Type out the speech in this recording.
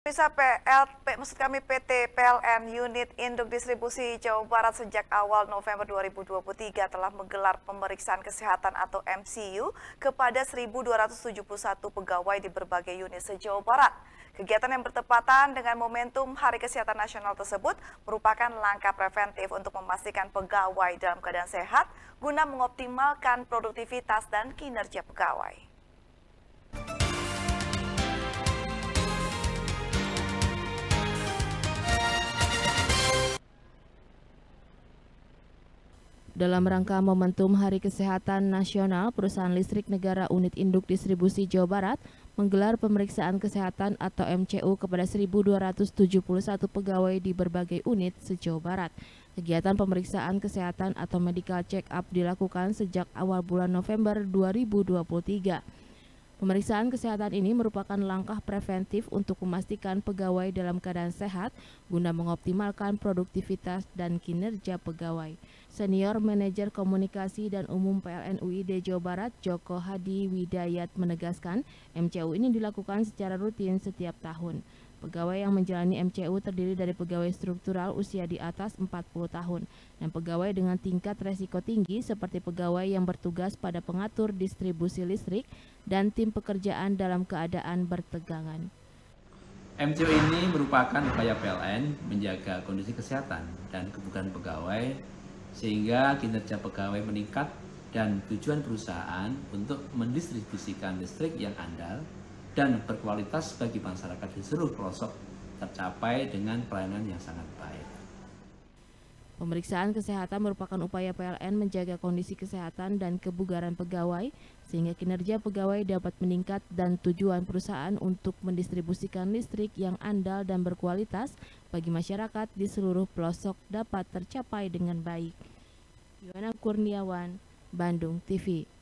Bisa PLP, maksud kami PT PLN Unit Induk Distribusi Jawa Barat sejak awal November 2023 telah menggelar pemeriksaan kesehatan atau MCU kepada 1.271 pegawai di berbagai unit se-Jawa Barat. Kegiatan yang bertepatan dengan momentum Hari Kesehatan Nasional tersebut merupakan langkah preventif untuk memastikan pegawai dalam keadaan sehat guna mengoptimalkan produktivitas dan kinerja pegawai. Dalam rangka momentum Hari Kesehatan Nasional, perusahaan listrik negara unit induk distribusi Jawa Barat menggelar pemeriksaan kesehatan atau MCU kepada 1.271 pegawai di berbagai unit se-Jawa Barat. Kegiatan pemeriksaan kesehatan atau medical check-up dilakukan sejak awal bulan November 2023. Pemeriksaan kesehatan ini merupakan langkah preventif untuk memastikan pegawai dalam keadaan sehat guna mengoptimalkan produktivitas dan kinerja pegawai. Senior Manajer Komunikasi dan Umum PLN UID Jawa Barat Joko Hadi Widayat menegaskan MCU ini dilakukan secara rutin setiap tahun. Pegawai yang menjalani MCU terdiri dari pegawai struktural usia di atas 40 tahun dan pegawai dengan tingkat resiko tinggi seperti pegawai yang bertugas pada pengatur distribusi listrik dan tim pekerjaan dalam keadaan bertegangan. MCU ini merupakan upaya PLN menjaga kondisi kesehatan dan kebutuhan pegawai sehingga kinerja pegawai meningkat dan tujuan perusahaan untuk mendistribusikan listrik yang andal dan berkualitas bagi masyarakat di seluruh pelosok tercapai dengan pelayanan yang sangat baik. Pemeriksaan kesehatan merupakan upaya PLN menjaga kondisi kesehatan dan kebugaran pegawai sehingga kinerja pegawai dapat meningkat dan tujuan perusahaan untuk mendistribusikan listrik yang andal dan berkualitas bagi masyarakat di seluruh pelosok dapat tercapai dengan baik. Yuana Kurniawan, Bandung TV